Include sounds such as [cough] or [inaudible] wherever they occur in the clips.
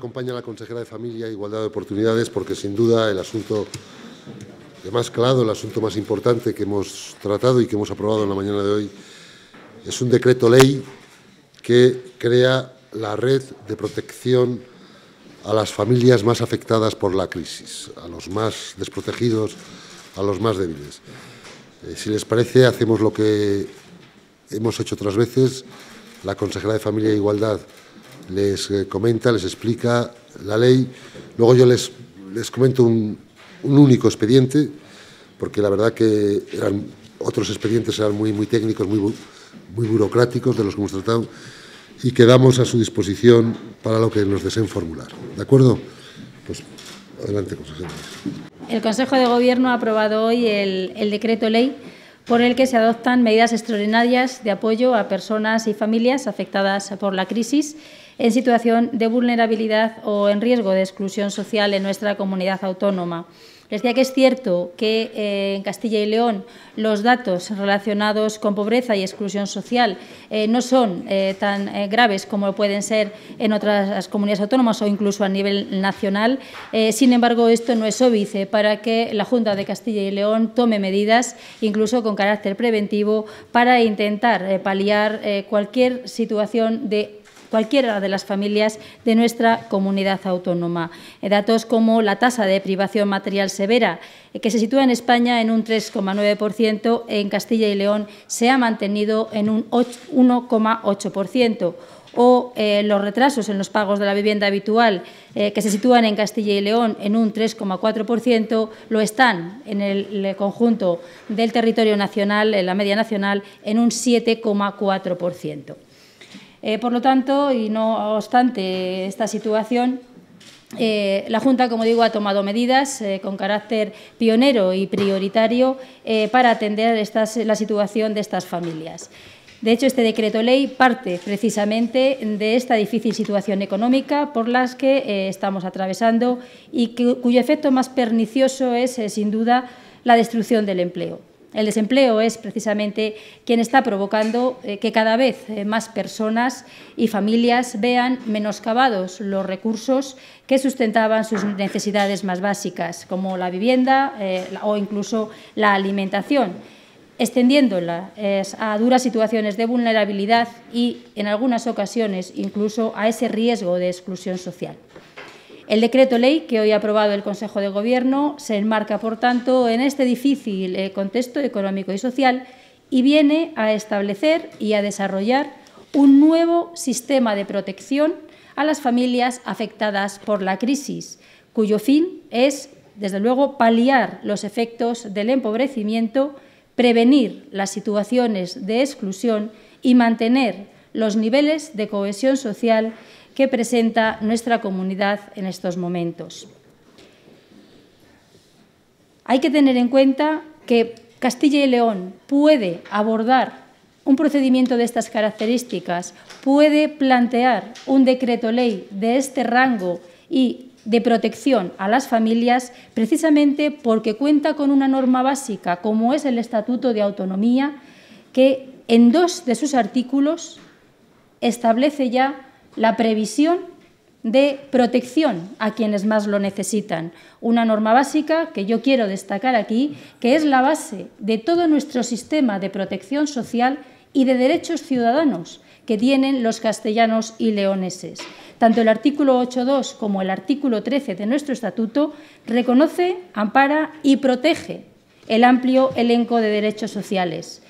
acompaña a la consejera de Familia e Igualdad de Oportunidades porque, sin duda, el asunto más claro, el asunto más importante que hemos tratado y que hemos aprobado en la mañana de hoy, es un decreto ley que crea la red de protección a las familias más afectadas por la crisis, a los más desprotegidos, a los más débiles. Eh, si les parece, hacemos lo que hemos hecho otras veces. La consejera de Familia e Igualdad les eh, comenta, les explica la ley. Luego yo les, les comento un, un, único expediente, porque la verdad que eran, otros expedientes eran muy, muy técnicos, muy, muy burocráticos de los que hemos tratado, y quedamos a su disposición para lo que nos deseen formular. ¿De acuerdo? Pues adelante, consejero. El Consejo de Gobierno ha aprobado hoy el, el decreto ley por el que se adoptan medidas extraordinarias de apoyo a personas y familias afectadas por la crisis en situación de vulnerabilidad o en riesgo de exclusión social en nuestra comunidad autónoma. Les decía que es cierto que eh, en Castilla y León los datos relacionados con pobreza y exclusión social eh, no son eh, tan graves como pueden ser en otras comunidades autónomas o incluso a nivel nacional. sin embargo, esto no es óbice para que la Junta de Castilla y León tome medidas, incluso con carácter preventivo, para intentar paliar cualquier situación de cualquiera de las familias de nuestra comunidad autónoma. Eh, datos como la tasa de privación material severa, eh, que se sitúa en España en un 3,9%, en Castilla y León se ha mantenido en un 1,8% o eh, los retrasos en los pagos de la vivienda habitual, que se sitúan en Castilla y León en un 3,4%, lo están en el, conjunto del territorio nacional, en la media nacional, en un 7,4%. Eh, por lo tanto, y no obstante esta situación, eh, la Junta, como digo, ha tomado medidas eh, con carácter pionero y prioritario para atender la situación de estas familias. De hecho, este decreto ley parte precisamente de esta difícil situación económica por las que estamos atravesando y cuyo efecto más pernicioso es, sin duda, la destrucción del empleo. El desempleo es precisamente quien está provocando eh, que cada vez eh, más personas y familias vean menoscabados los recursos que sustentaban sus necesidades más básicas, como la vivienda eh, o incluso la alimentación extendiéndola a duras situaciones de vulnerabilidad y, en algunas ocasiones, incluso a ese riesgo de exclusión social. El decreto ley que hoy ha aprobado el Consejo de Gobierno se enmarca, por tanto, en este difícil eh, contexto económico y social y viene a establecer y a desarrollar un nuevo sistema de protección a las familias afectadas por la crisis, cuyo fin es, desde luego, paliar los efectos del empobrecimiento, prevenir las situaciones de exclusión y mantener los niveles de cohesión social que presenta nuestra comunidad en estos momentos. Hay que tener en cuenta que Castilla y León puede abordar un procedimiento de estas características, puede plantear un decreto ley de este rango y de protección a las familias precisamente porque cuenta con una norma básica como es el Estatuto de Autonomía que en dos de sus artículos establece ya la previsión de protección a quienes más lo necesitan. Una norma básica que yo quiero destacar aquí, que es la base de todo nuestro sistema de protección social y de derechos ciudadanos que tienen los castellanos y leoneses. Tanto el artículo 8.2 como el artículo 13 de nuestro estatuto reconoce, ampara y protege el amplio elenco de derechos sociales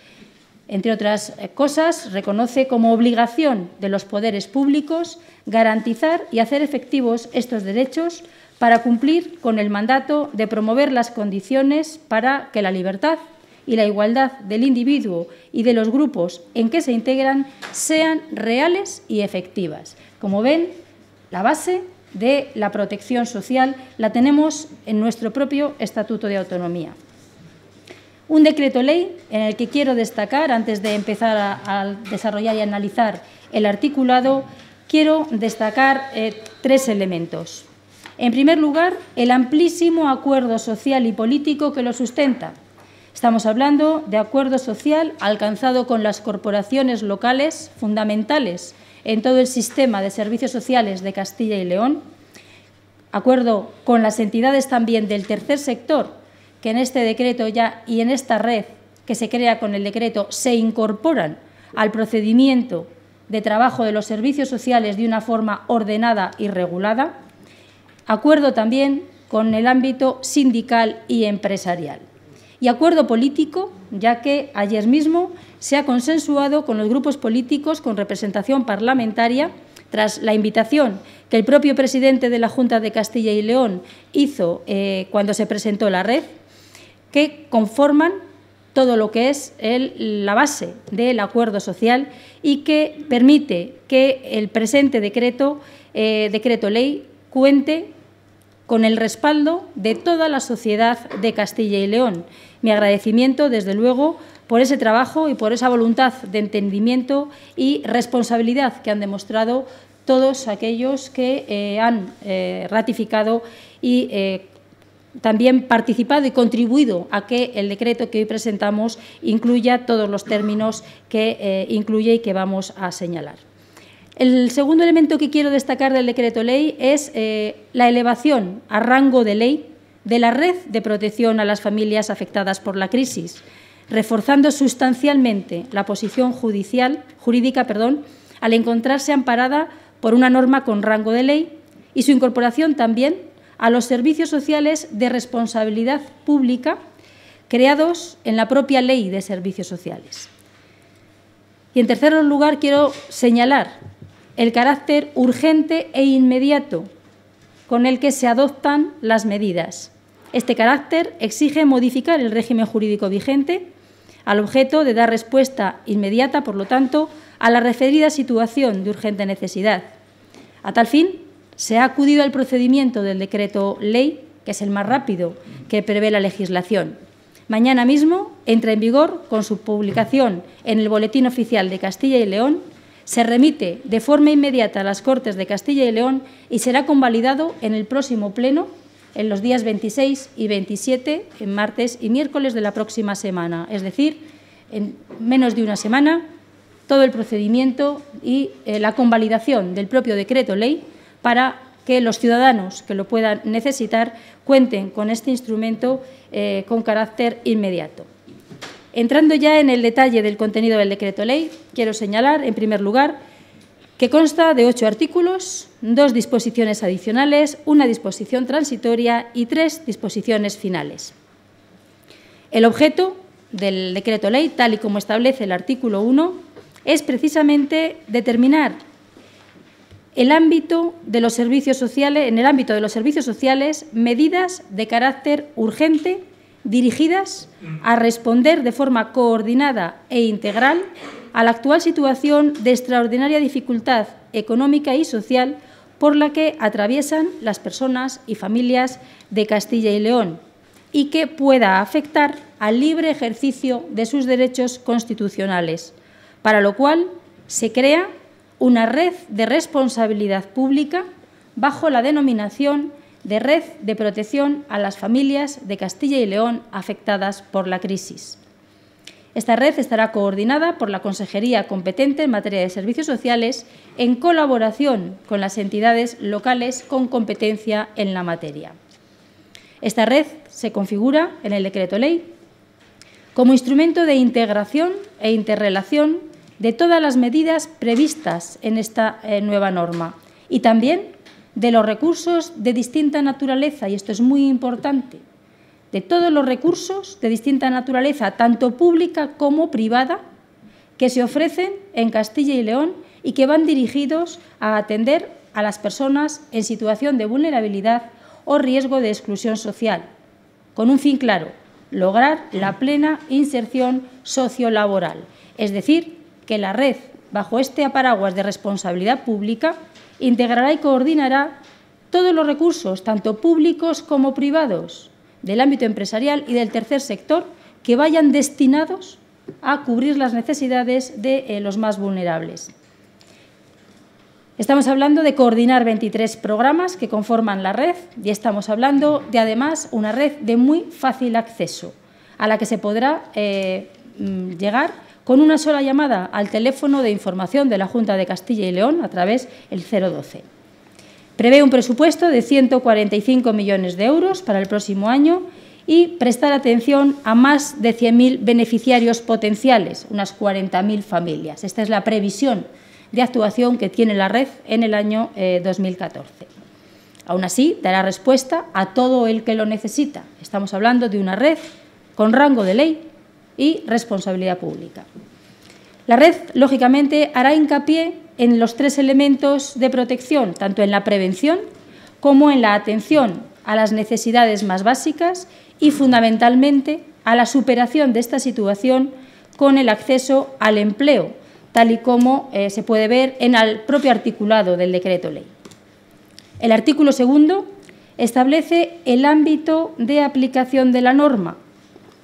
entre otras eh, cosas, reconoce como obligación de los poderes públicos garantizar y hacer efectivos estos derechos para cumplir con el mandato de promover las condiciones para que la libertad y la igualdad del individuo y de los grupos en que se integran sean reales y efectivas. Como ven, la base de la protección social la tenemos en nuestro propio Estatuto de Autonomía. Un decreto ley en el que quiero destacar, antes de empezar a, desarrollar y analizar el articulado, quiero destacar eh, tres elementos. En primer lugar, el amplísimo acuerdo social y político que lo sustenta. Estamos hablando de acuerdo social alcanzado con las corporaciones locales fundamentales en todo el sistema de servicios sociales de Castilla y León, acuerdo con las entidades también del tercer sector que en este decreto ya y en esta red que se crea con el decreto se incorporan al procedimiento de trabajo de los servicios sociales de una forma ordenada y regulada. Acuerdo también con el ámbito sindical y empresarial. Y acuerdo político, ya que ayer mismo se ha consensuado con los grupos políticos con representación parlamentaria tras la invitación que el propio presidente de la Junta de Castilla y León hizo eh, cuando se presentó la red que conforman todo lo que es la base del acuerdo social y que permite que el presente decreto, eh, decreto ley cuente con el respaldo de toda la sociedad de Castilla y León. Mi agradecimiento, desde luego, por ese trabajo y por esa voluntad de entendimiento y responsabilidad que han demostrado todos aquellos que eh, han eh, ratificado y también participado y contribuido a que el decreto que hoy presentamos incluya todos los términos que eh, incluye y que vamos a señalar. El segundo elemento que quiero destacar del decreto ley es eh, la elevación a rango de ley de la red de protección a las familias afectadas por la crisis, reforzando sustancialmente la posición judicial, jurídica perdón, al encontrarse amparada por una norma con rango de ley y su incorporación también a los servicios sociales de responsabilidad pública creados en la propia ley de servicios sociales. Y en tercer lugar, quiero señalar el carácter urgente e inmediato con el que se adoptan las medidas. Este carácter exige modificar el régimen jurídico vigente al objeto de dar respuesta inmediata, por lo tanto, a la referida situación de urgente necesidad. A tal fin, se ha acudido al procedimiento del decreto ley, que es el más rápido que prevé la legislación. Mañana mismo entra en vigor con su publicación en el Boletín Oficial de Castilla y León, se remite de forma inmediata a las Cortes de Castilla y León y será convalidado en el próximo Pleno en los días 26 y 27, en martes y miércoles de la próxima semana. Es decir, en menos de una semana, todo el procedimiento y eh, la convalidación del propio decreto ley para que los ciudadanos que lo puedan necesitar cuenten con este instrumento eh, con carácter inmediato. Entrando ya en el detalle del contenido del decreto ley, quiero señalar, en primer lugar, que consta de ocho artículos, dos disposiciones adicionales, una disposición transitoria y tres disposiciones finales. El objeto del decreto ley, tal y como establece el artículo 1, es precisamente determinar el ámbito de los servicios sociales, en el ámbito de los servicios sociales, medidas de carácter urgente dirigidas a responder de forma coordinada e integral a la actual situación de extraordinaria dificultad económica y social por la que atraviesan las personas y familias de Castilla y León y que pueda afectar al libre ejercicio de sus derechos constitucionales, para lo cual se crea una red de responsabilidad pública bajo la denominación de Red de Protección a las Familias de Castilla y León afectadas por la crisis. Esta red estará coordinada por la Consejería competente en materia de servicios sociales en colaboración con las entidades locales con competencia en la materia. Esta red se configura en el Decreto Ley como instrumento de integración e interrelación de todas las medidas previstas en esta eh, nueva norma y también de los recursos de distinta naturaleza, y esto es muy importante, de todos los recursos de distinta naturaleza, tanto pública como privada, que se ofrecen en Castilla y León y que van dirigidos a atender a las personas en situación de vulnerabilidad o riesgo de exclusión social, con un fin claro, lograr la plena inserción sociolaboral, es decir, que la red, bajo este paraguas de responsabilidad pública, integrará y coordinará todos los recursos, tanto públicos como privados, del ámbito empresarial y del tercer sector, que vayan destinados a cubrir las necesidades de eh, los más vulnerables. Estamos hablando de coordinar 23 programas que conforman la red y estamos hablando de, además, una red de muy fácil acceso, a la que se podrá eh, mm, llegar con una sola llamada al teléfono de información de la Junta de Castilla y León a través del 012. Prevé un presupuesto de 145 millones de euros para el próximo año y prestar atención a más de 100.000 beneficiarios potenciales, unas 40.000 familias. Esta es la previsión de actuación que tiene la red en el año 2014. Eh, Aún así, dará respuesta a todo el que lo necesita. Estamos hablando de una red con rango de ley y responsabilidad pública. La red, lógicamente, hará hincapié en los tres elementos de protección, tanto en la prevención como en la atención a las necesidades más básicas y, fundamentalmente, a la superación de esta situación con el acceso al empleo, tal y como eh, se puede ver en el propio articulado del decreto ley. El artículo segundo establece el ámbito de aplicación de la norma,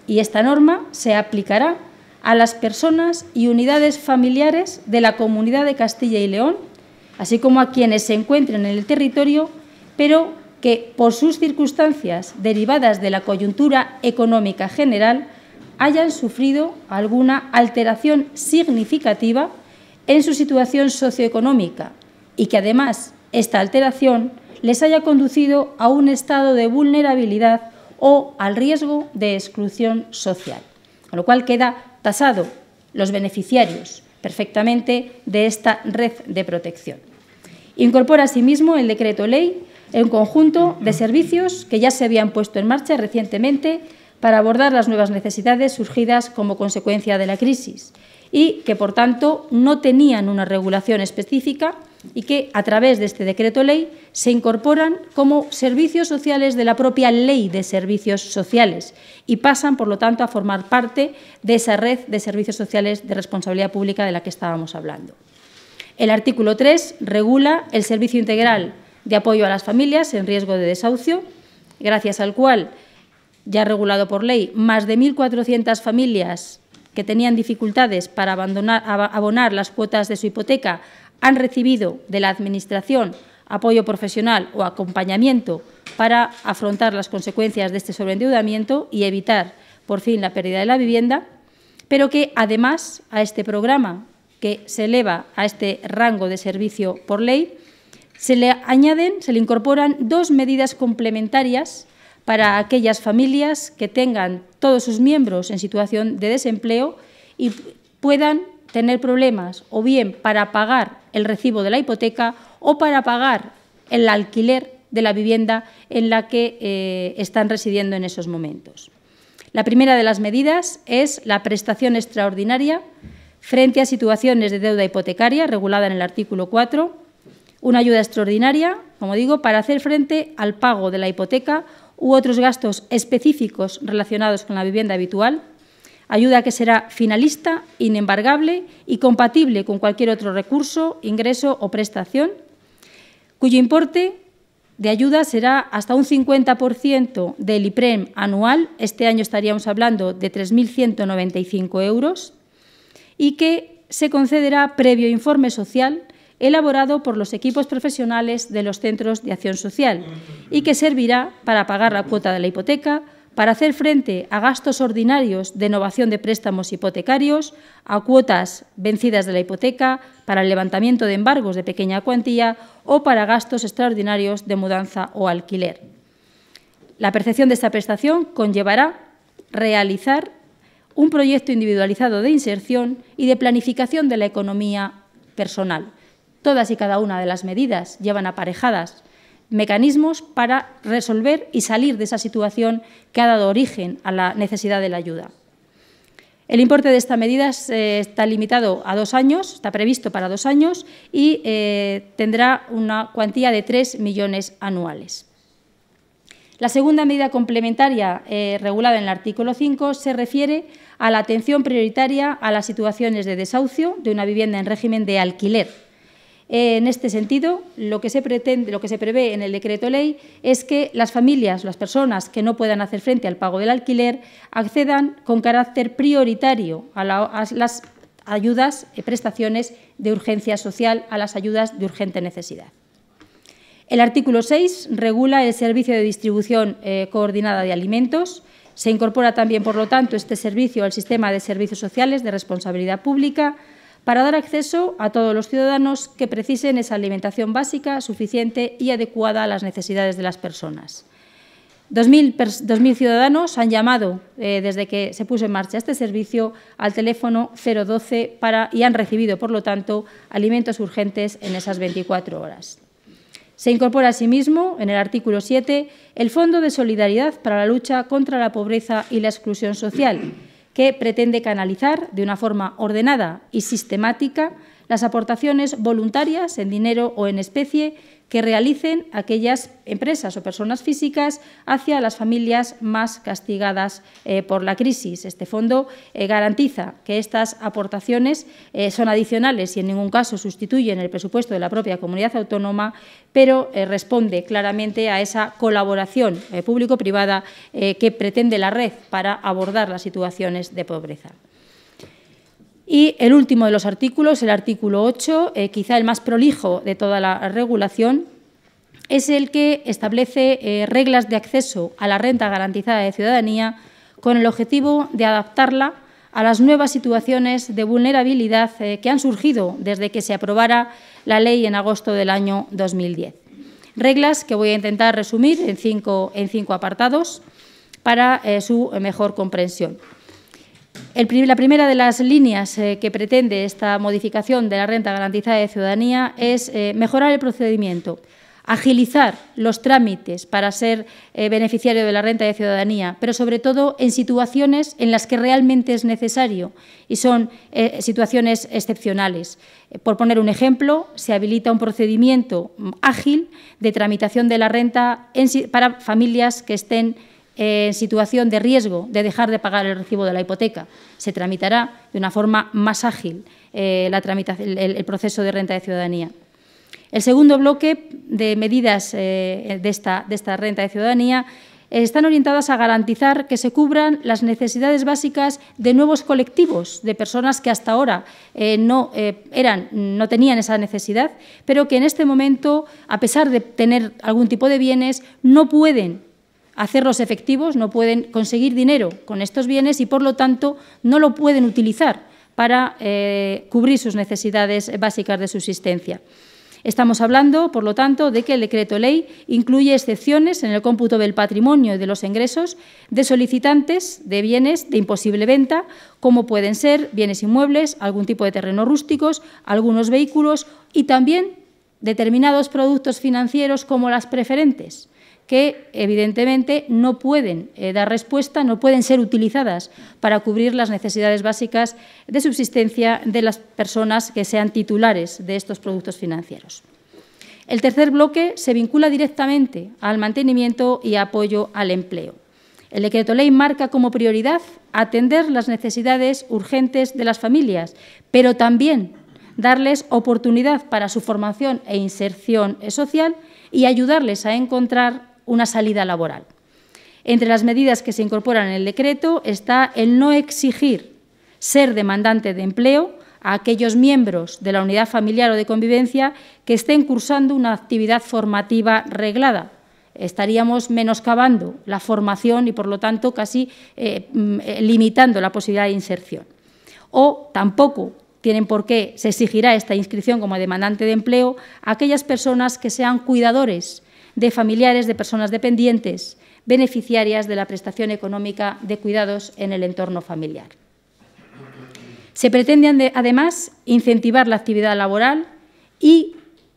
y esta norma se aplicará a las personas y unidades familiares de la Comunidad de Castilla y León, así como a quienes se encuentren en el territorio, pero que por sus circunstancias derivadas de la coyuntura económica general hayan sufrido alguna alteración significativa en su situación socioeconómica y que además esta alteración les haya conducido a un estado de vulnerabilidad o al riesgo de exclusión social, con lo cual queda tasado los beneficiarios perfectamente de esta red de protección. Incorpora asimismo el decreto ley un conjunto de servicios que ya se habían puesto en marcha recientemente para abordar las nuevas necesidades surgidas como consecuencia de la crisis y que, por tanto, no tenían una regulación específica y que a través de este decreto ley se incorporan como servicios sociales de la propia ley de servicios sociales y pasan, por lo tanto, a formar parte de esa red de servicios sociales de responsabilidad pública de la que estábamos hablando. El artículo 3 regula el servicio integral de apoyo a las familias en riesgo de desahucio, gracias al cual, ya regulado por ley, más de 1.400 familias que tenían dificultades para abonar las cuotas de su hipoteca han recibido de la Administración apoyo profesional o acompañamiento para afrontar las consecuencias de este sobreendeudamiento y evitar, por fin, la pérdida de la vivienda, pero que, además, a este programa que se eleva a este rango de servicio por ley, se le añaden, se le incorporan dos medidas complementarias para aquellas familias que tengan todos sus miembros en situación de desempleo y puedan tener problemas o bien para pagar el recibo de la hipoteca o para pagar el alquiler de la vivienda en la que eh, están residiendo en esos momentos. La primera de las medidas es la prestación extraordinaria frente a situaciones de deuda hipotecaria regulada en el artículo 4, una ayuda extraordinaria, como digo, para hacer frente al pago de la hipoteca u otros gastos específicos relacionados con la vivienda habitual ayuda que será finalista, inembargable y compatible con cualquier otro recurso, ingreso o prestación, cuyo importe de ayuda será hasta un 50% del IPREM anual, este año estaríamos hablando de 3.195 euros, y que se concederá previo informe social elaborado por los equipos profesionales de los centros de acción social y que servirá para pagar la cuota de la hipoteca, para hacer frente a gastos ordinarios de innovación de préstamos hipotecarios, a cuotas vencidas de la hipoteca, para el levantamiento de embargos de pequeña cuantía o para gastos extraordinarios de mudanza o alquiler. La percepción de esta prestación conllevará realizar un proyecto individualizado de inserción y de planificación de la economía personal. Todas y cada una de las medidas llevan aparejadas mecanismos para resolver y salir de esa situación que ha dado origen a la necesidad de la ayuda. El importe de esta medida eh, está limitado a dos años, está previsto para dos años y eh, tendrá una cuantía de tres millones anuales. La segunda medida complementaria eh, regulada en el artículo 5 se refiere a la atención prioritaria a las situaciones de desahucio de una vivienda en régimen de alquiler eh, en este sentido, lo que, se prevé en el decreto ley es que las familias, las personas que no puedan hacer frente al pago del alquiler, accedan con carácter prioritario a, las ayudas y eh, prestaciones de urgencia social, a las ayudas de urgente necesidad. El artículo 6 regula el servicio de distribución eh, coordinada de alimentos. Se incorpora también, por lo tanto, este servicio al sistema de servicios sociales de responsabilidad pública para dar acceso a todos los ciudadanos que precisen esa alimentación básica, suficiente y adecuada a las necesidades de las personas. 2.000, ciudadanos han llamado eh, desde que se puso en marcha este servicio al teléfono 012 para, y han recibido, por lo tanto, alimentos urgentes en esas 24 horas. Se incorpora asimismo, en el artículo 7, el Fondo de Solidaridad para la lucha contra la pobreza y la exclusión social, que pretende canalizar de una forma ordenada y sistemática las aportaciones voluntarias en dinero o en especie que realicen aquellas empresas o personas físicas hacia las familias más castigadas eh, por la crisis. Este fondo eh, garantiza que estas aportaciones eh, son adicionales y en ningún caso sustituyen el presupuesto de la propia comunidad autónoma, pero responde claramente a esa colaboración público-privada que pretende la red para abordar las situaciones de pobreza. Y el último de los artículos, el artículo 8, eh, quizá el más prolijo de toda la regulación, es el que establece eh, reglas de acceso a la renta garantizada de ciudadanía con el objetivo de adaptarla a las nuevas situaciones de vulnerabilidad eh, que han surgido desde que se aprobara la ley en agosto del año 2010. Reglas que voy a intentar resumir en cinco apartados para su mejor comprensión la primera de las líneas eh, que pretende esta modificación de la renta garantizada de ciudadanía es eh, mejorar el procedimiento, agilizar los trámites para ser eh, beneficiario de la renta de ciudadanía, pero sobre todo en situaciones en las que realmente es necesario y son situaciones excepcionales. Por poner un ejemplo, se habilita un procedimiento mm, ágil de tramitación de la renta para familias que estén en eh, situación de riesgo de dejar de pagar el recibo de la hipoteca. Se tramitará de una forma más ágil eh, el, proceso de renta de ciudadanía. El segundo bloque de medidas eh, de, esta, renta de ciudadanía están orientadas a garantizar que se cubran las necesidades básicas de nuevos colectivos, de personas que hasta ahora no, eran, no tenían esa necesidad, pero que en este momento, a pesar de tener algún tipo de bienes, no pueden hacerlos efectivos, no pueden conseguir dinero con estos bienes y, por lo tanto, no lo pueden utilizar para eh, cubrir sus necesidades básicas de subsistencia. Estamos hablando, por lo tanto, de que el decreto ley incluye excepciones en el cómputo del patrimonio y de los ingresos de solicitantes de bienes de imposible venta, como pueden ser bienes inmuebles, algún tipo de terrenos rústicos, algunos vehículos y también determinados productos financieros como las preferentes que evidentemente no pueden eh, dar respuesta, no pueden ser utilizadas para cubrir las necesidades básicas de subsistencia de las personas que sean titulares de estos productos financieros. El tercer bloque se vincula directamente al mantenimiento y apoyo al empleo. El decreto ley marca como prioridad atender las necesidades urgentes de las familias, pero también darles oportunidad para su formación e inserción social y ayudarles a encontrar una salida laboral. Entre las medidas que se incorporan en el decreto está el no exigir ser demandante de empleo a aquellos miembros de la unidad familiar o de convivencia que estén cursando una actividad formativa reglada. Estaríamos menoscabando la formación y, por lo tanto, casi eh, mm, limitando la posibilidad de inserción. O tampoco tienen por qué se exigirá esta inscripción como demandante de empleo a aquellas personas que sean cuidadores de familiares de personas dependientes, beneficiarias de la prestación económica de cuidados en el entorno familiar. Se pretende, además, incentivar la actividad laboral y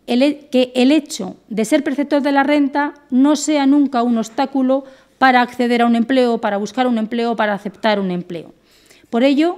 que el hecho de ser preceptor de la renta no sea nunca un obstáculo para acceder a un empleo, para buscar un empleo, para aceptar un empleo. Por ello,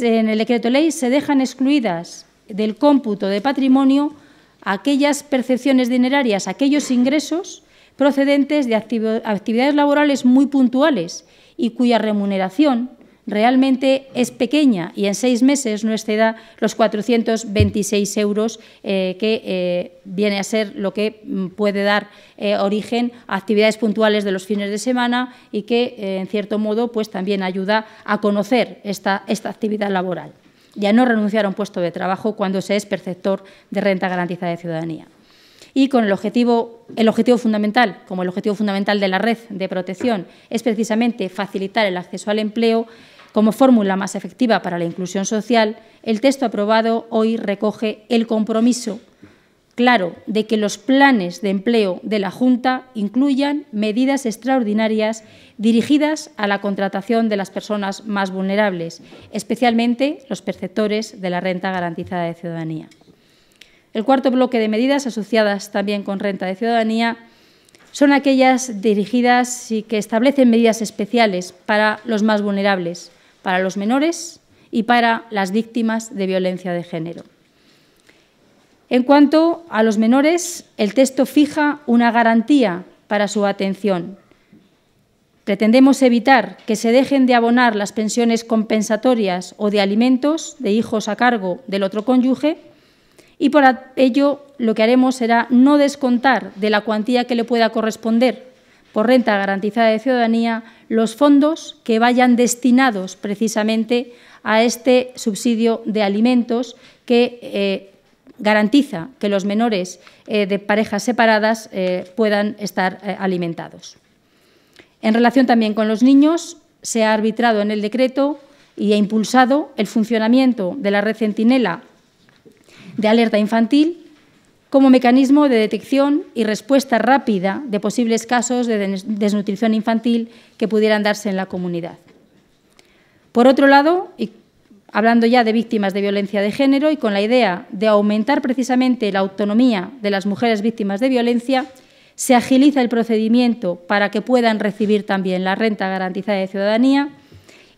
en el decreto ley se dejan excluidas del cómputo de patrimonio aquellas percepciones dinerarias, aquellos ingresos procedentes de actividades laborales muy puntuales y cuya remuneración realmente es pequeña y en seis meses no exceda los 426 euros eh, que eh, viene a ser lo que mm, puede dar eh, origen a actividades puntuales de los fines de semana y que, en cierto modo, pues también ayuda a conocer esta actividad laboral. Ya no renunciar a un puesto de trabajo cuando se es perceptor de renta garantizada de ciudadanía. Y con el objetivo, el objetivo fundamental, como el objetivo fundamental de la red de protección, es precisamente facilitar el acceso al empleo como fórmula más efectiva para la inclusión social, el texto aprobado hoy recoge el compromiso claro de que los planes de empleo de la Junta incluyan medidas extraordinarias dirigidas a la contratación de las personas más vulnerables, especialmente los perceptores de la renta garantizada de ciudadanía. El cuarto bloque de medidas asociadas también con renta de ciudadanía son aquellas dirigidas y que establecen medidas especiales para los más vulnerables, para los menores y para las víctimas de violencia de género. En cuanto a los menores, el texto fija una garantía para su atención. Pretendemos evitar que se dejen de abonar las pensiones compensatorias o de alimentos de hijos a cargo del otro cónyuge y por ello lo que haremos será no descontar de la cuantía que le pueda corresponder por renta garantizada de ciudadanía los fondos que vayan destinados precisamente a este subsidio de alimentos que eh, garantiza que los menores eh, de parejas separadas eh, puedan estar eh, alimentados. En relación también con los niños, se ha arbitrado en el decreto y ha impulsado el funcionamiento de la red centinela de alerta infantil como mecanismo de detección y respuesta rápida de posibles casos de desnutrición infantil que pudieran darse en la comunidad. Por otro lado, y hablando ya de víctimas de violencia de género y con la idea de aumentar precisamente la autonomía de las mujeres víctimas de violencia, se agiliza el procedimiento para que puedan recibir también la renta garantizada de ciudadanía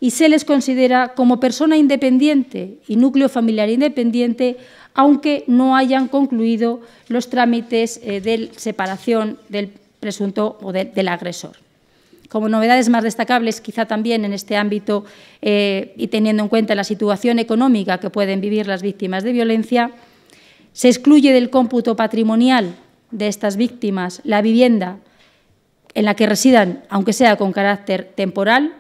y se les considera como persona independiente y núcleo familiar independiente, aunque no hayan concluido los trámites eh, de separación del presunto o del agresor. Como novedades más destacables, quizá también en este ámbito eh, y teniendo en cuenta la situación económica que pueden vivir las víctimas de violencia, se excluye del cómputo patrimonial de estas víctimas la vivienda en la que residan, aunque sea con carácter temporal.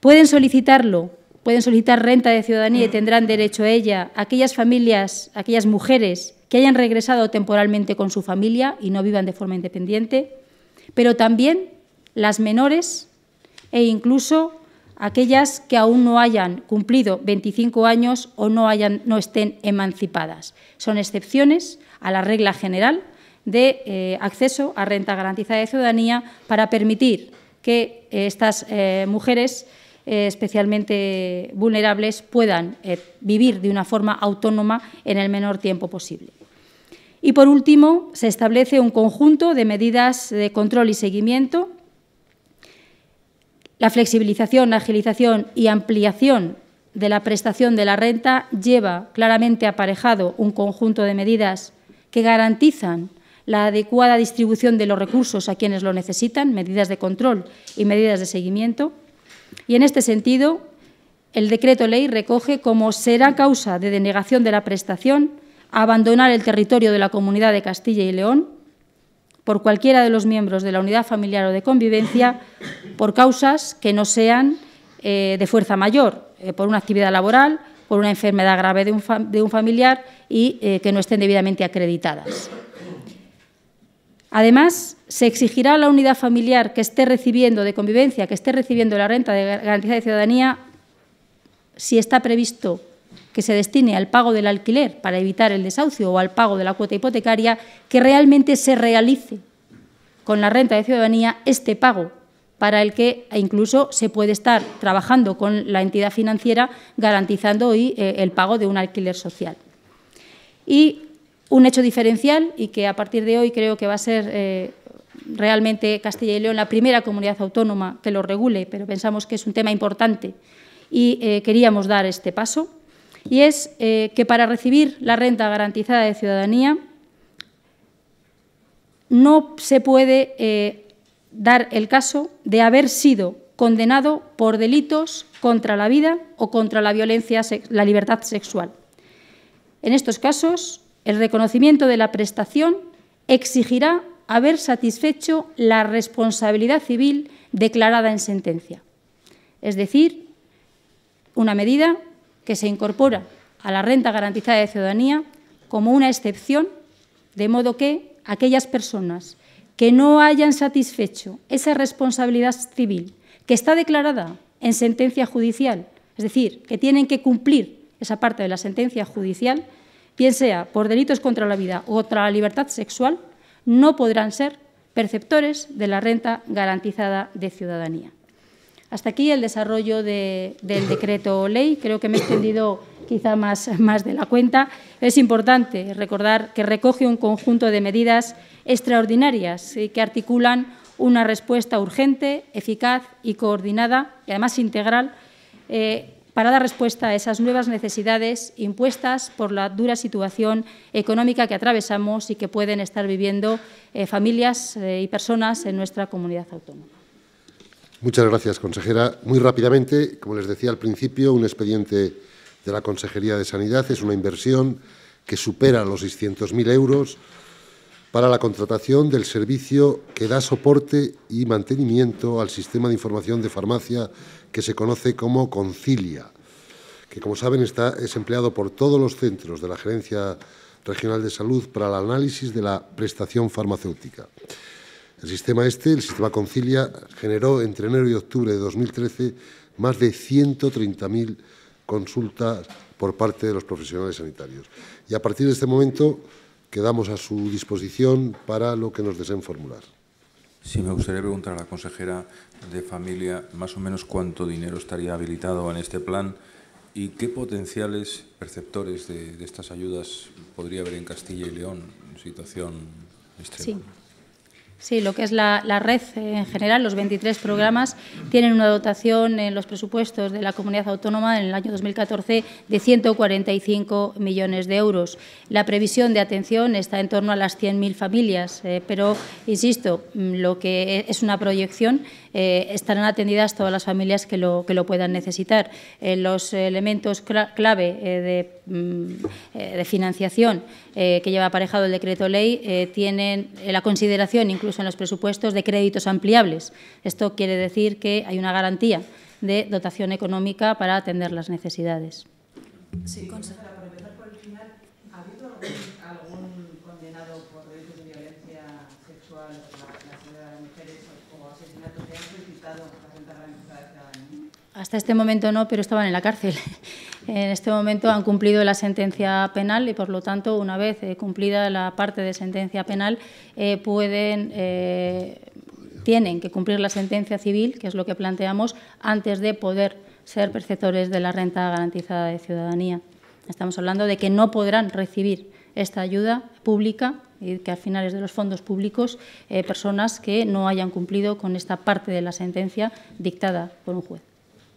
Pueden solicitarlo, pueden solicitar renta de ciudadanía y tendrán derecho a ella aquellas familias, aquellas mujeres que hayan regresado temporalmente con su familia y no vivan de forma independiente, pero también las menores e incluso aquellas que aún no hayan cumplido 25 años o no, no estén emancipadas. Son excepciones a la regla general de eh, acceso a renta garantizada de ciudadanía para permitir que eh, estas eh, mujeres especialmente vulnerables puedan vivir de una forma autónoma en el menor tiempo posible. Y por último, se establece un conjunto de medidas de control y seguimiento la flexibilización, agilización y ampliación de la prestación de la renta lleva claramente aparejado un conjunto de medidas que garantizan la adecuada distribución de los recursos a quienes lo necesitan, medidas de control y medidas de seguimiento. Y en este sentido, el decreto ley recoge como será causa de denegación de la prestación abandonar el territorio de la Comunidad de Castilla y León por cualquiera de los miembros de la unidad familiar o de convivencia por causas que no sean eh, de fuerza mayor, eh, por una actividad laboral, por una enfermedad grave de un, familiar y eh, que no estén debidamente acreditadas. Además, se exigirá a la unidad familiar que esté recibiendo de convivencia, que esté recibiendo la renta de garantía de ciudadanía, si está previsto que se destine al pago del alquiler para evitar el desahucio o al pago de la cuota hipotecaria, que realmente se realice con la renta de ciudadanía este pago para el que incluso se puede estar trabajando con la entidad financiera garantizando hoy eh, el pago de un alquiler social. Y un hecho diferencial y que a partir de hoy creo que va a ser eh, realmente Castilla y León la primera comunidad autónoma que lo regule, pero pensamos que es un tema importante y eh, queríamos dar este paso y es eh, que para recibir la renta garantizada de ciudadanía no se puede eh, dar el caso de haber sido condenado por delitos contra la vida o contra la violencia, la libertad sexual. En estos casos, el reconocimiento de la prestación exigirá haber satisfecho la responsabilidad civil declarada en sentencia, es decir, una medida que se incorpora a la renta garantizada de ciudadanía como una excepción, de modo que aquellas personas que no hayan satisfecho esa responsabilidad civil que está declarada en sentencia judicial, es decir, que tienen que cumplir esa parte de la sentencia judicial, bien sea por delitos contra la vida o contra la libertad sexual, no podrán ser perceptores de la renta garantizada de ciudadanía. Hasta aquí el desarrollo del decreto ley. Creo que me he extendido quizá más, más de la cuenta. Es importante recordar que recoge un conjunto de medidas extraordinarias que articulan una respuesta urgente, eficaz y coordinada, y además integral, eh, para dar respuesta a esas nuevas necesidades impuestas por la dura situación económica que atravesamos y que pueden estar viviendo eh, familias eh, y personas en nuestra comunidad autónoma. Muchas gracias, consejera. Muy rápidamente, como les decía al principio, un expediente de la Consejería de Sanidad es una inversión que supera los 600.000 euros para la contratación del servicio que da soporte y mantenimiento al sistema de información de farmacia que se conoce como Concilia, que como saben está, es empleado por todos los centros de la Gerencia Regional de Salud para el análisis de la prestación farmacéutica. El sistema este, el sistema Concilia, generó entre enero y octubre de 2013 más de 130.000 consultas por parte de los profesionales sanitarios. Y a partir de este momento quedamos a su disposición para lo que nos deseen formular. Sí, me gustaría preguntar a la consejera de Familia más o menos cuánto dinero estaría habilitado en este plan y qué potenciales perceptores de, estas ayudas podría haber en Castilla y León en situación extrema. Sí, lo que es la, red en general, los 23 programas tienen una dotación en los presupuestos de la comunidad autónoma en el año 2014 de 145 millones de euros. La previsión de atención está en torno a las 100.000 familias, eh, pero, insisto, mm, lo que es una proyección eh, estarán atendidas todas las familias que lo, que lo puedan necesitar. Eh, los elementos clave de, mm, de, financiación que lleva aparejado el decreto ley tienen la consideración incluso en los presupuestos, de créditos ampliables. Esto quiere decir que hay una garantía de dotación económica para atender las necesidades. Sí, consejera, para empezar por el final, ¿ha habido algún, condenado por delitos de violencia sexual la, la de mujeres o, asesinatos que han solicitado la Hasta este momento no, pero estaban en la cárcel. En este momento han cumplido la sentencia penal y, por lo tanto, una vez eh, cumplida la parte de sentencia penal, eh, pueden eh, tienen que cumplir la sentencia civil, que es lo que planteamos, antes de poder ser perceptores de la renta garantizada de ciudadanía. Estamos hablando de que no podrán recibir esta ayuda pública y que al final es de los fondos públicos personas que no hayan cumplido con esta parte de la sentencia dictada por un juez.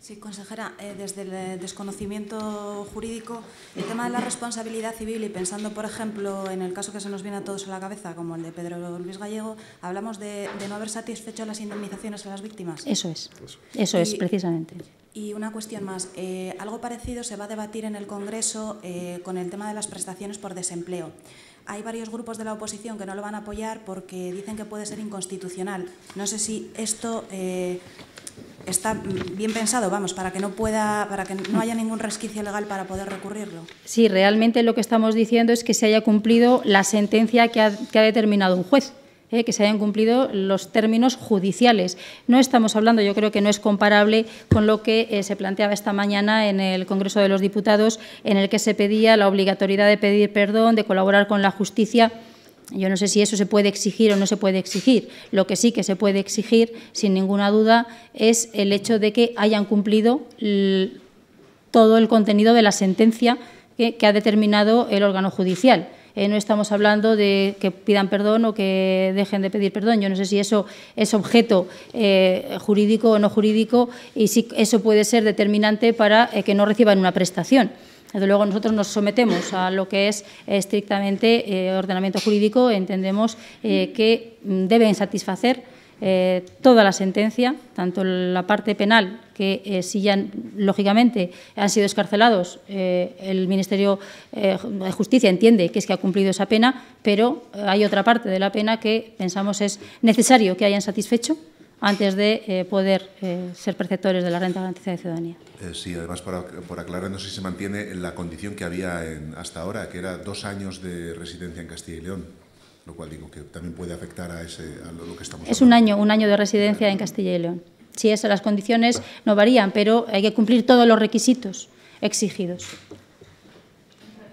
Sí, consejera, eh, desde el eh, desconocimiento jurídico, el tema de la responsabilidad civil y pensando, por ejemplo, en el caso que se nos viene a todos a la cabeza, como el de Pedro Luis Gallego, hablamos de, no haber satisfecho las indemnizaciones a las víctimas. Eso es, eso es, precisamente. Y una cuestión más. Eh, algo parecido se va a debatir en el Congreso con el tema de las prestaciones por desempleo. Hay varios grupos de la oposición que no lo van a apoyar porque dicen que puede ser inconstitucional. No sé si esto está bien pensado, vamos, para que no pueda, para que no haya ningún resquicio legal para poder recurrirlo. Sí, realmente lo que estamos diciendo es que se haya cumplido la sentencia que ha, determinado un juez. ¿eh? que se hayan cumplido los términos judiciales. No estamos hablando, yo creo que no es comparable con lo que eh, se planteaba esta mañana en el Congreso de los Diputados, en el que se pedía la obligatoriedad de pedir perdón, de colaborar con la justicia. Yo no sé si eso se puede exigir o no se puede exigir. Lo que sí que se puede exigir, sin ninguna duda, es el hecho de que hayan cumplido todo el contenido de la sentencia que, ha determinado el órgano judicial. Eh, no estamos hablando de que pidan perdón o que dejen de pedir perdón. Yo no sé si eso es objeto eh, jurídico o no jurídico y si eso puede ser determinante para eh, que no reciban una prestación. Desde luego nosotros nos sometemos a lo que es estrictamente eh, ordenamiento jurídico, entendemos eh, que deben satisfacer eh, toda la sentencia, tanto la parte penal, que si ya lógicamente han sido escarcelados, el Ministerio de Justicia entiende que es que ha cumplido esa pena, pero hay otra parte de la pena que pensamos es necesario que hayan satisfecho antes de eh, poder eh, ser perceptores de la renta garantizada de ciudadanía. Eh, sí, además, por aclarar, no sé si se mantiene la condición que había en, hasta ahora, que era dos años de residencia en Castilla y León, lo cual digo que también puede afectar a, ese, lo, que estamos Es un año, un año de residencia en Castilla y León. Sí, eso, las condiciones no varían, pero hay que cumplir todos los requisitos exigidos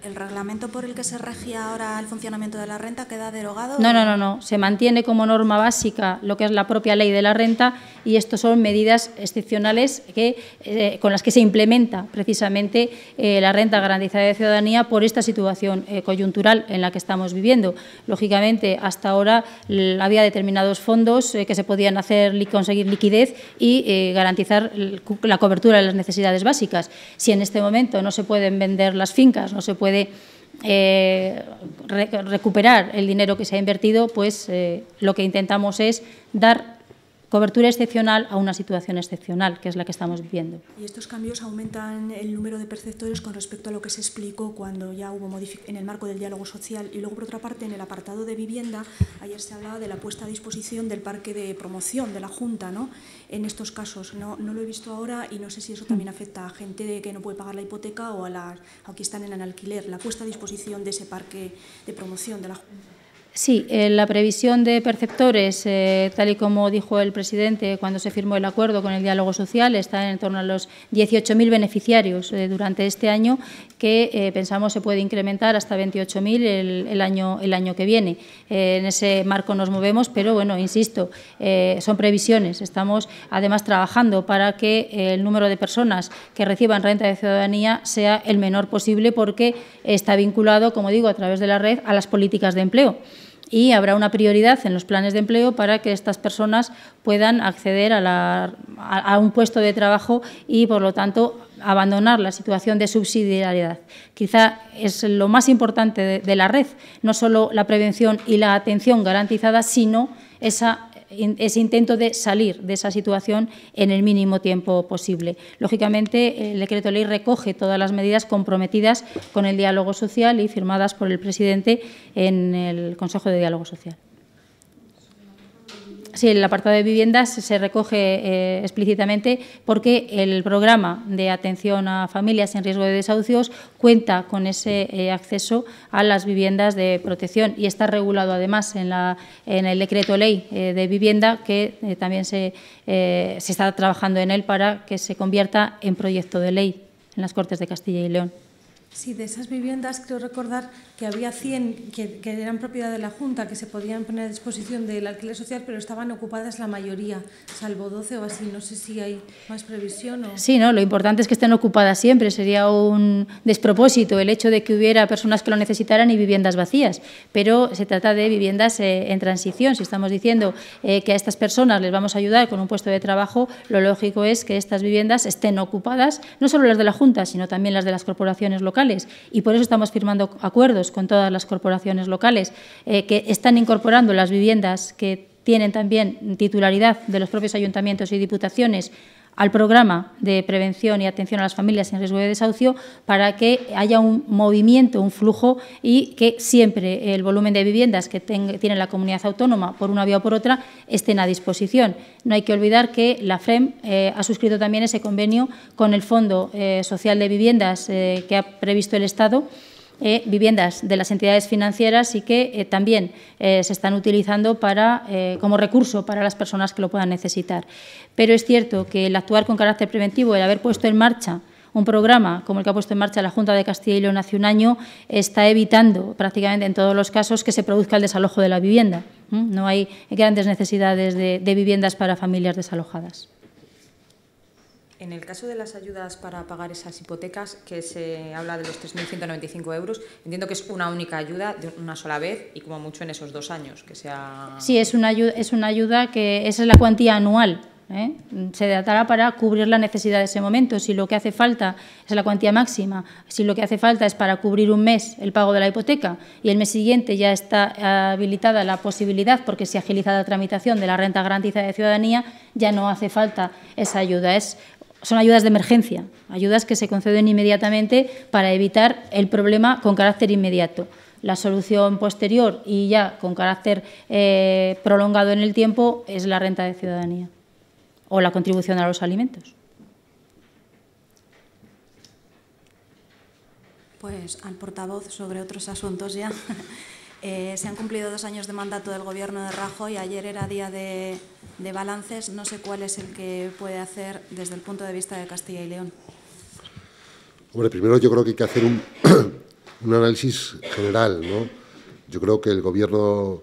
el reglamento por el que se regía ahora el funcionamiento de la renta queda derogado. No, no, no, no. Se mantiene como norma básica lo que es la propia ley de la renta y estos son medidas excepcionales que, eh, con las que se implementa precisamente eh, la renta garantizada de ciudadanía por esta situación eh, coyuntural en la que estamos viviendo. Lógicamente, hasta ahora había determinados fondos que se podían hacer conseguir liquidez y garantizar la cobertura de las necesidades básicas. Si en este momento no se pueden vender las fincas, no se puede de eh, recuperar el dinero que se ha invertido, pues eh, lo que intentamos es dar cobertura excepcional a una situación excepcional, que es la que estamos viviendo. ¿Y estos cambios aumentan el número de perceptores con respecto a lo que se explicó cuando ya hubo en el marco del diálogo social? Y luego, por otra parte, en el apartado de vivienda, ayer se hablaba de la puesta a disposición del parque de promoción de la Junta, ¿no? En estos casos, no, lo he visto ahora y no sé si eso también mm. afecta a gente que no puede pagar la hipoteca o a las que están en el alquiler, la puesta a disposición de ese parque de promoción de la Junta. Sí, eh, la previsión de perceptores, eh, tal y como dijo el presidente cuando se firmó el acuerdo con el diálogo social, está en torno a los 18.000 beneficiarios eh, durante este año, que pensamos se puede incrementar hasta 28.000 el, año, el año que viene. en ese marco nos movemos, pero bueno, insisto, son previsiones. Estamos además trabajando para que el número de personas que reciban renta de ciudadanía sea el menor posible porque está vinculado, como digo, a través de la red a las políticas de empleo y habrá una prioridad en los planes de empleo para que estas personas puedan acceder a, a, un puesto de trabajo y, por lo tanto, abandonar la situación de subsidiariedad. Quizá es lo más importante de, de la red, no solo la prevención y la atención garantizada, sino esa ese intento de salir de esa situación en el mínimo tiempo posible. Lógicamente, el decreto ley recoge todas las medidas comprometidas con el diálogo social y firmadas por el presidente en el Consejo de Diálogo Social sí, el apartado de viviendas se recoge eh, explícitamente porque el programa de atención a familias en riesgo de desahucios cuenta con ese eh, acceso a las viviendas de protección y está regulado además en, la, en el decreto ley eh, de vivienda que también se está trabajando en él para que se convierta en proyecto de ley en las Cortes de Castilla y León. Sí, de esas viviendas creo recordar que había 100 que, eran propiedad de la Junta, que se podían poner a disposición del alquiler social, pero estaban ocupadas la mayoría, salvo 12 o así. No sé si hay más previsión. O... Sí, no, lo importante es que estén ocupadas siempre. Sería un despropósito el hecho de que hubiera personas que lo necesitaran y viviendas vacías. Pero se trata de viviendas eh, en transición. Si estamos diciendo eh, que a estas personas les vamos a ayudar con un puesto de trabajo, lo lógico es que estas viviendas estén ocupadas, no solo las de la Junta, sino también las de las corporaciones locales y por eso estamos firmando acuerdos con todas las corporaciones locales eh, que están incorporando las viviendas que tienen también titularidad de los propios ayuntamientos y diputaciones al programa de prevención y atención a las familias en riesgo de desahucio para que haya un movimiento, un flujo y que siempre el volumen de viviendas que tiene la comunidad autónoma por una vía o por otra estén a disposición. No hay que olvidar que la FREM eh, ha suscrito también ese convenio con el Fondo eh, Social de Viviendas eh, que ha previsto el Estado eh, viviendas de las entidades financieras y que eh, también eh, se están utilizando para, como recurso para las personas que lo puedan necesitar. Pero es cierto que el actuar con carácter preventivo, el haber puesto en marcha un programa como el que ha puesto en marcha la Junta de Castilla y León hace un año está evitando prácticamente en todos los casos que se produzca el desalojo de la vivienda. No hay grandes necesidades de viviendas para familias desalojadas. En el caso de las ayudas para pagar esas hipotecas, que se habla de los 3.195 euros, entiendo que es una única ayuda de una sola vez y como mucho en esos dos años que sea. Sí, es una ayuda, es una ayuda que esa es la cuantía anual. ¿eh? Se tratará para cubrir la necesidad de ese momento. Si lo que hace falta es la cuantía máxima, si lo que hace falta es para cubrir un mes el pago de la hipoteca y el mes siguiente ya está habilitada la posibilidad, porque se agiliza la tramitación de la renta garantizada de ciudadanía, ya no hace falta esa ayuda. Es son ayudas de emergencia, ayudas que se conceden inmediatamente para evitar el problema con carácter inmediato. La solución posterior y ya con carácter eh, prolongado en el tiempo es la renta de ciudadanía o la contribución a los alimentos. Pues al portavoz sobre otros asuntos ya. Eh, se han cumplido dos años de mandato del gobierno de Rajoy. Ayer era día de, balances. No sé cuál es el que puede hacer desde el punto de vista de Castilla y León. Hombre, primero yo creo que hay que hacer [coughs] un, análisis general. ¿no? Yo creo que el gobierno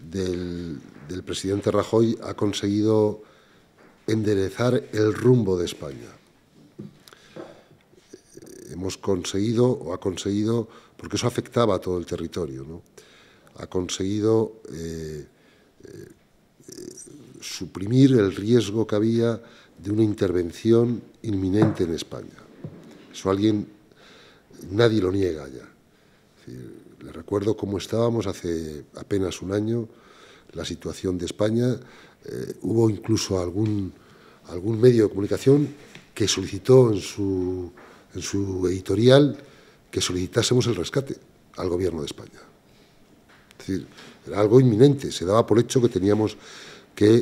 del, del presidente Rajoy ha conseguido enderezar el rumbo de España. Hemos conseguido o ha conseguido, porque eso afectaba a todo el territorio, ¿no? ha conseguido eh, eh, suprimir el riesgo que había de una intervención inminente en España. Eso alguien, nadie lo niega ya. Les le recuerdo cómo estábamos hace apenas un año, la situación de España. Eh, hubo incluso algún, algún medio de comunicación que solicitó en en su editorial que solicitásemos el rescate al gobierno de España. Es decir, era algo inminente. Se daba por hecho que teníamos que,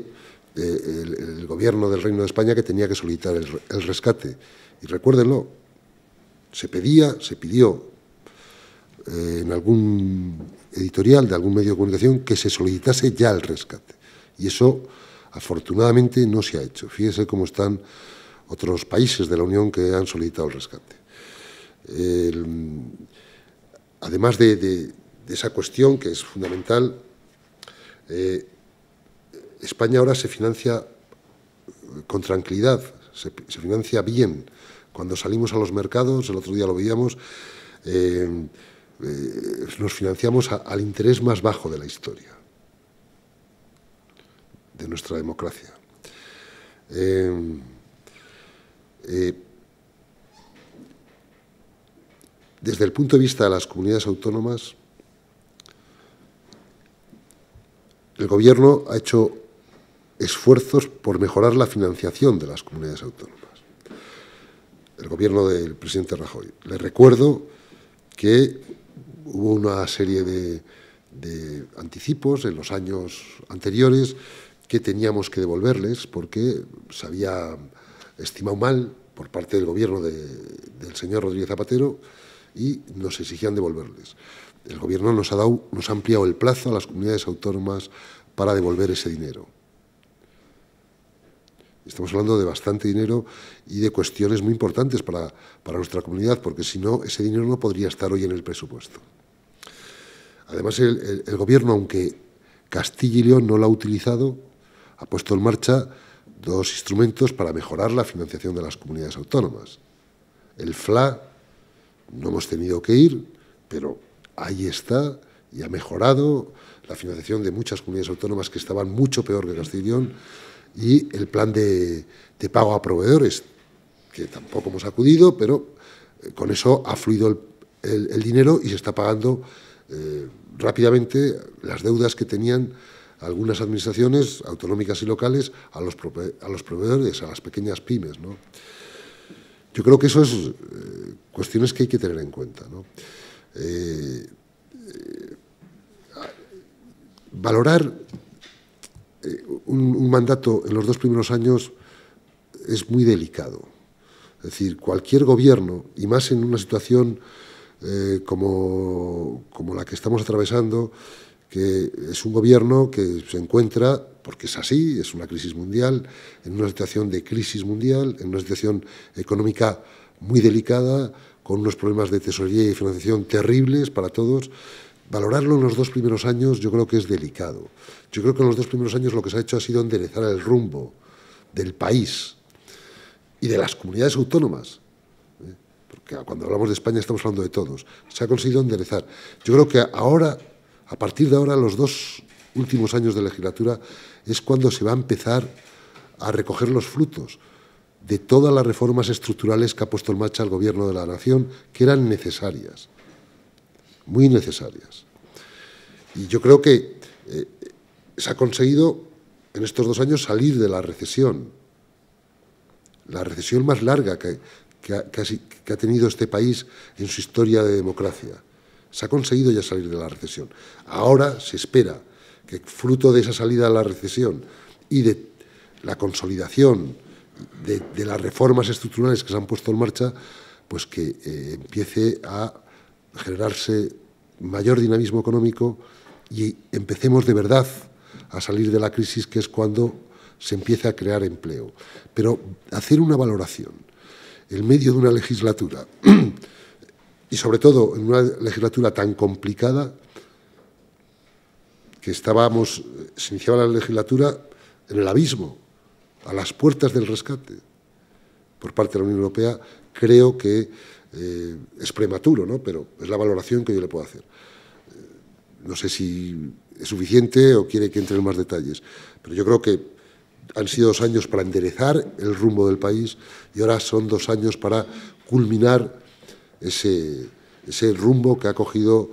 eh, el, gobierno del Reino de España que tenía que solicitar el, rescate. Y recuérdenlo, se pedía, se pidió eh, en algún editorial de algún medio de comunicación que se solicitase ya el rescate. Y eso, afortunadamente, no se ha hecho. Fíjese cómo están otros países de la Unión que han solicitado el rescate. además de, esa cuestión que es fundamental. Eh, España ahora se financia eh, con tranquilidad, se, financia bien. Cuando salimos a los mercados, el otro día lo veíamos, eh, nos financiamos al interés más bajo de la historia, de nuestra democracia. desde el punto de vista de las comunidades autónomas, El Gobierno ha hecho esfuerzos por mejorar la financiación de las comunidades autónomas. El Gobierno del presidente Rajoy. Les recuerdo que hubo una serie de, anticipos en los años anteriores que teníamos que devolverles porque se había estimado mal por parte del gobierno del señor Rodríguez Zapatero y nos exigían devolverles el Gobierno nos ha, dado, nos ha ampliado el plazo a las comunidades autónomas para devolver ese dinero. Estamos hablando de bastante dinero y de cuestiones muy importantes para, nuestra comunidad, porque si no, ese dinero no podría estar hoy en el presupuesto. Además, el, el Gobierno, aunque Castilla y León no lo ha utilizado, ha puesto en marcha dos instrumentos para mejorar la financiación de las comunidades autónomas. El FLA, no hemos tenido que ir, pero ahí está y ha mejorado la financiación de muchas comunidades autónomas que estaban mucho peor que Castellón y el plan de, pago a proveedores, que tampoco hemos acudido, pero eh, con eso ha fluido el, dinero y se está pagando eh, rápidamente las deudas que tenían algunas administraciones autonómicas y locales a los, proveedores, a las pequeñas pymes. Yo creo que eso es eh, cuestiones que hay que tener en cuenta. ¿no? Eh, eh, valorar eh, un, mandato en los dos primeros años es muy delicado. Es decir, cualquier gobierno, y más en una situación como la que estamos atravesando, que es un gobierno que se encuentra, porque es así, es una crisis mundial, en una situación de crisis mundial, en una situación económica muy delicada, con unos problemas de tesorería y financiación terribles para todos. Valorarlo en los dos primeros años yo creo que es delicado. Yo creo que en los dos primeros años lo que se ha hecho ha sido enderezar el rumbo del país y de las comunidades autónomas. ¿eh? Porque cuando hablamos de España estamos hablando de todos. Se ha conseguido enderezar. Yo creo que ahora, a partir de ahora, los dos últimos años de legislatura es cuando se va a empezar a recoger los frutos de todas las reformas estructurales que ha puesto en marcha el Gobierno de la Nación, que eran necesarias, muy necesarias. Y yo creo que eh, se ha conseguido en estos dos años salir de la recesión, la recesión más larga que, que ha tenido este país en su historia de democracia. Se ha conseguido ya salir de la recesión. Ahora se espera que fruto de esa salida de la recesión y de la consolidación de, las reformas estructurales que se han puesto en marcha, pues que eh, empiece a generarse mayor dinamismo económico y empecemos de verdad a salir de la crisis, que es cuando se empieza a crear empleo. Pero hacer una valoración en medio de una legislatura, [clears throat] y sobre todo en una legislatura tan complicada, que estábamos, se iniciaba la legislatura en el abismo, a las puertas del rescate por parte de la Unión Europea, creo que eh, es prematuro, ¿no? pero es la valoración que yo le puedo hacer. Eh, no sé si es suficiente o quiere que entre en más detalles, pero yo creo que han sido dos años para enderezar el rumbo del país y ahora son dos años para culminar ese, ese rumbo que ha cogido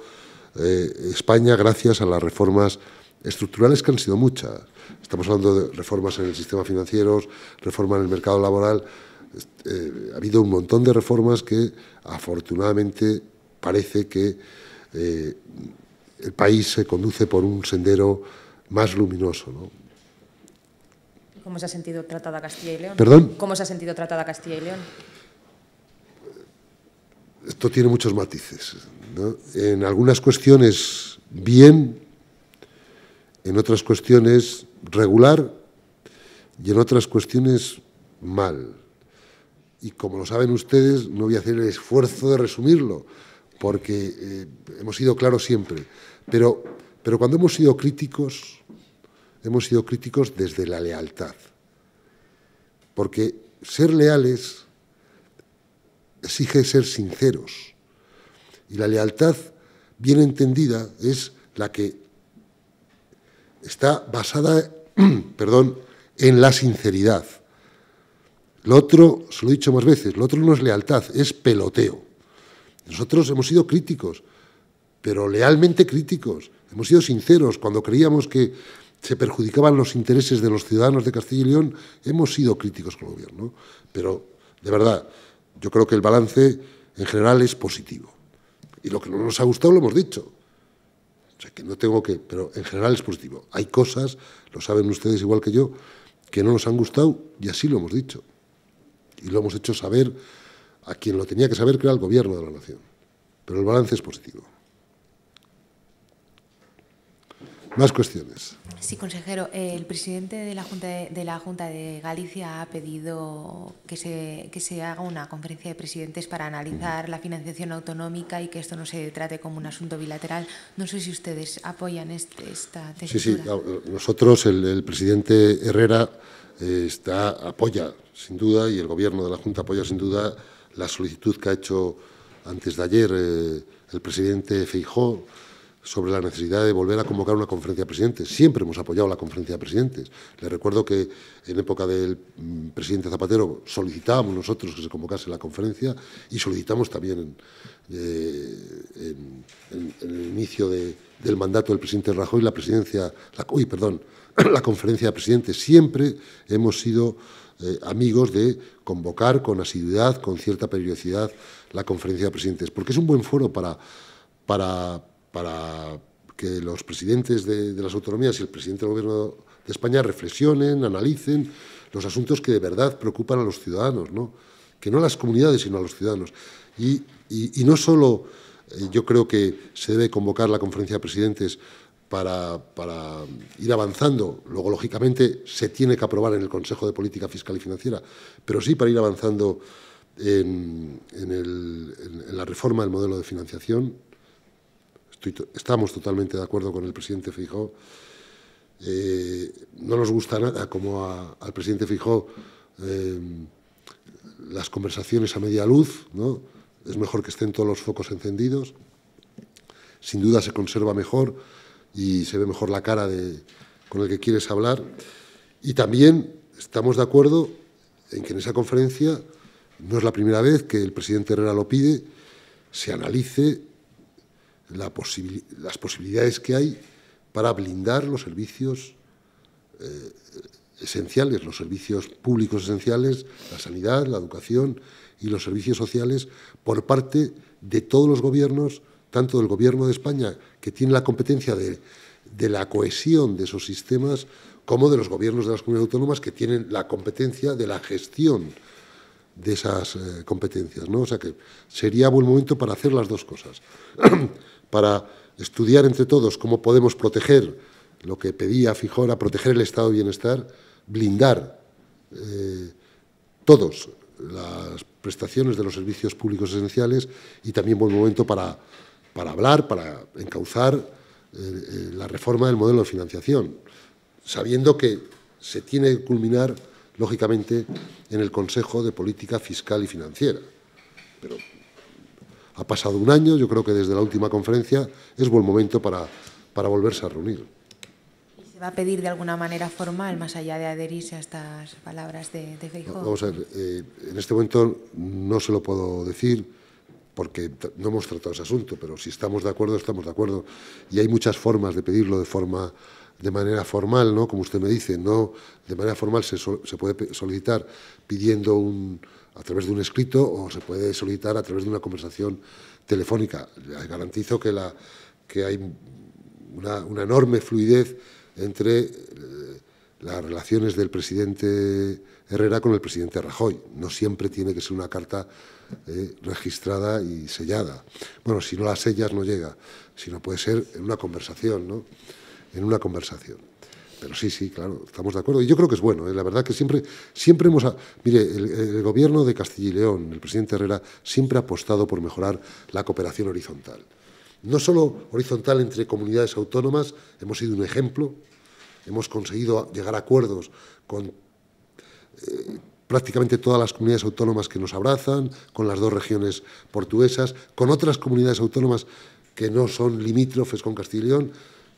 eh, España gracias a las reformas estructurales que han sido muchas. Estamos hablando de reformas en el sistema financiero, reforma en el mercado laboral. Este, eh, ha habido un montón de reformas que afortunadamente parece que eh, el país se conduce por un sendero más luminoso. ¿Cómo se ha sentido tratada Castilla y León? ¿Cómo se ha sentido tratada Castilla y León? Esto tiene muchos matices. En algunas cuestiones bien, en otras cuestiones regular y en otras cuestiones mal. Y como lo saben ustedes, no voy a hacer el esfuerzo de resumirlo, porque eh, hemos sido claros siempre. Pero, pero cuando hemos sido críticos, hemos sido críticos desde la lealtad. Porque ser leales exige ser sinceros. Y la lealtad, bien entendida, es la que está basada [clears throat] perdón, en la sinceridad. Lo otro, se lo he dicho más veces, lo otro no es lealtad, es peloteo. Nosotros hemos sido críticos, pero lealmente críticos. Hemos sido sinceros. Cuando creíamos que se perjudicaban los intereses de los ciudadanos de Castilla y León, hemos sido críticos con el gobierno. Pero, de verdad, yo creo que el balance en general es positivo. Y lo que no nos ha gustado lo hemos dicho. O sea, que no tengo que, pero en general es positivo. Hay cosas, lo saben ustedes igual que yo, que no nos han gustado y así lo hemos dicho. Y lo hemos hecho saber a quien lo tenía que saber, que era el gobierno de la nación. Pero el balance es positivo. Más cuestiones. Sí, consejero. El presidente de la Junta de, la Junta de Galicia ha pedido que se, que se, haga una conferencia de presidentes para analizar la financiación autonómica y que esto no se trate como un asunto bilateral. No sé si ustedes apoyan este, esta textura. Sí, sí. Nosotros, el, presidente Herrera eh, está, apoya, sin duda, y el Gobierno de la Junta apoya, sin duda, la solicitud que ha hecho antes de ayer eh, el presidente Feijóo, sobre la necesidad de volver a convocar una conferencia de presidentes. Siempre hemos apoyado la conferencia de presidentes. Le recuerdo que en época del mm, presidente Zapatero solicitábamos nosotros que se convocase la conferencia y solicitamos también eh, en, el inicio del mandato del presidente Rajoy la presidencia, perdón, [clears throat] la conferencia de presidentes. Siempre hemos sido eh, amigos de convocar con asiduidad, con cierta periodicidad, la conferencia de presidentes, porque es un buen foro para, para para que los presidentes de, las autonomías y el presidente del gobierno de España reflexionen, analicen los asuntos que de verdad preocupan a los ciudadanos, ¿no? que no a las comunidades, sino a los ciudadanos. Y, no solo eh, yo creo que se debe convocar la conferencia de presidentes para, ir avanzando, luego lógicamente se tiene que aprobar en el Consejo de Política Fiscal y Financiera, pero sí para ir avanzando en la reforma del modelo de financiación, estamos totalmente de acuerdo con el presidente Fijó. Eh, no nos gusta nada como al presidente Fijó eh, las conversaciones a media luz, ¿no? Es mejor que estén todos los focos encendidos. Sin duda se conserva mejor y se ve mejor la cara con el que quieres hablar. Y también estamos de acuerdo en que en esa conferencia no es la primera vez que el presidente Herrera lo pide, se analice las posibilidades que hay para blindar los servicios eh, esenciales, los servicios públicos esenciales, la sanidad, la educación y los servicios sociales por parte de todos los gobiernos, tanto del Gobierno de España, que tiene la competencia de, la cohesión de esos sistemas, como de los gobiernos de las comunidades autónomas, que tienen la competencia de la gestión de esas eh, competencias. ¿no? O sea que sería buen momento para hacer las dos cosas. [clears throat] para estudiar entre todos cómo podemos proteger lo que pedía Fijora, proteger el estado de bienestar, blindar todas eh, todos las prestaciones de los servicios públicos esenciales y también buen momento para, para hablar, para encauzar eh, eh, la reforma del modelo de financiación, sabiendo que se tiene que culminar, lógicamente, en el Consejo de Política Fiscal y Financiera. Pero ha pasado un año, yo creo que desde la última conferencia es buen momento para, para volverse a reunir. ¿Y se va a pedir de alguna manera formal, más allá de adherirse a estas palabras de, Feijóo? Vamos a ver, eh, en este momento no se lo puedo decir porque no hemos tratado ese asunto, pero si estamos de acuerdo, estamos de acuerdo. Y hay muchas formas de pedirlo de forma de manera formal, ¿no? Como usted me dice, no de manera formal se, se puede solicitar pidiendo un, a través de un escrito o se puede solicitar a través de una conversación telefónica. Les garantizo que, la, que hay una, enorme fluidez entre eh, las relaciones del presidente Herrera con el presidente Rajoy. No siempre tiene que ser una carta eh, registrada y sellada. Bueno, si no las sellas no llega, sino puede ser en una conversación, ¿no? En una conversación. Pero sí, sí, claro, estamos de acuerdo. Y yo creo que es bueno. ¿eh? La verdad que siempre, siempre hemos... Mire, el, gobierno de Castilla y León, el presidente Herrera, siempre ha apostado por mejorar la cooperación horizontal. No solo horizontal entre comunidades autónomas, hemos sido un ejemplo, hemos conseguido llegar a acuerdos con... Eh, prácticamente todas las comunidades autónomas que nos abrazan, con las dos regiones portuguesas, con otras comunidades autónomas que no son limítrofes con Castilla y León.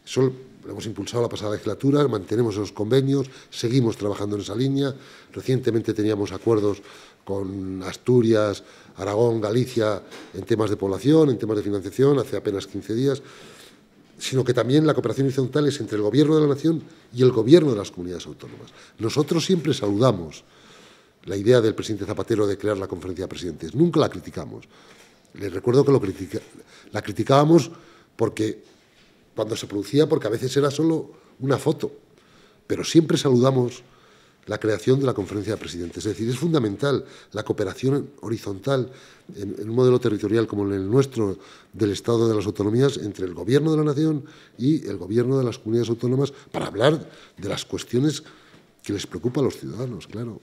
Eso lo hemos impulsado la pasada legislatura, mantenemos esos convenios, seguimos trabajando en esa línea. Recientemente teníamos acuerdos con Asturias, Aragón, Galicia en temas de población, en temas de financiación, hace apenas 15 días, sino que también la cooperación horizontal es entre el Gobierno de la Nación y el Gobierno de las comunidades autónomas. Nosotros siempre saludamos la idea del presidente Zapatero de crear la conferencia de presidentes, nunca la criticamos. Les recuerdo que lo la criticábamos porque cuando se producía, porque a veces era solo una foto. Pero siempre saludamos la creación de la conferencia de presidentes. Es decir, es fundamental la cooperación horizontal en, un modelo territorial como en el nuestro del Estado de las Autonomías entre el Gobierno de la Nación y el Gobierno de las comunidades autónomas para hablar de las cuestiones que les preocupan a los ciudadanos, claro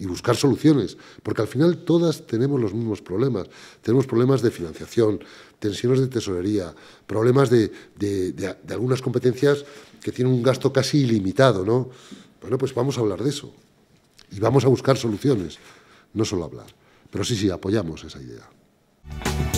y buscar soluciones, porque al final todas tenemos los mismos problemas. Tenemos problemas de financiación, tensiones de tesorería, problemas de, algunas competencias que tienen un gasto casi ilimitado, ¿no? Bueno, pues vamos a hablar de eso y vamos a buscar soluciones, no solo hablar. Pero sí, sí, apoyamos esa idea.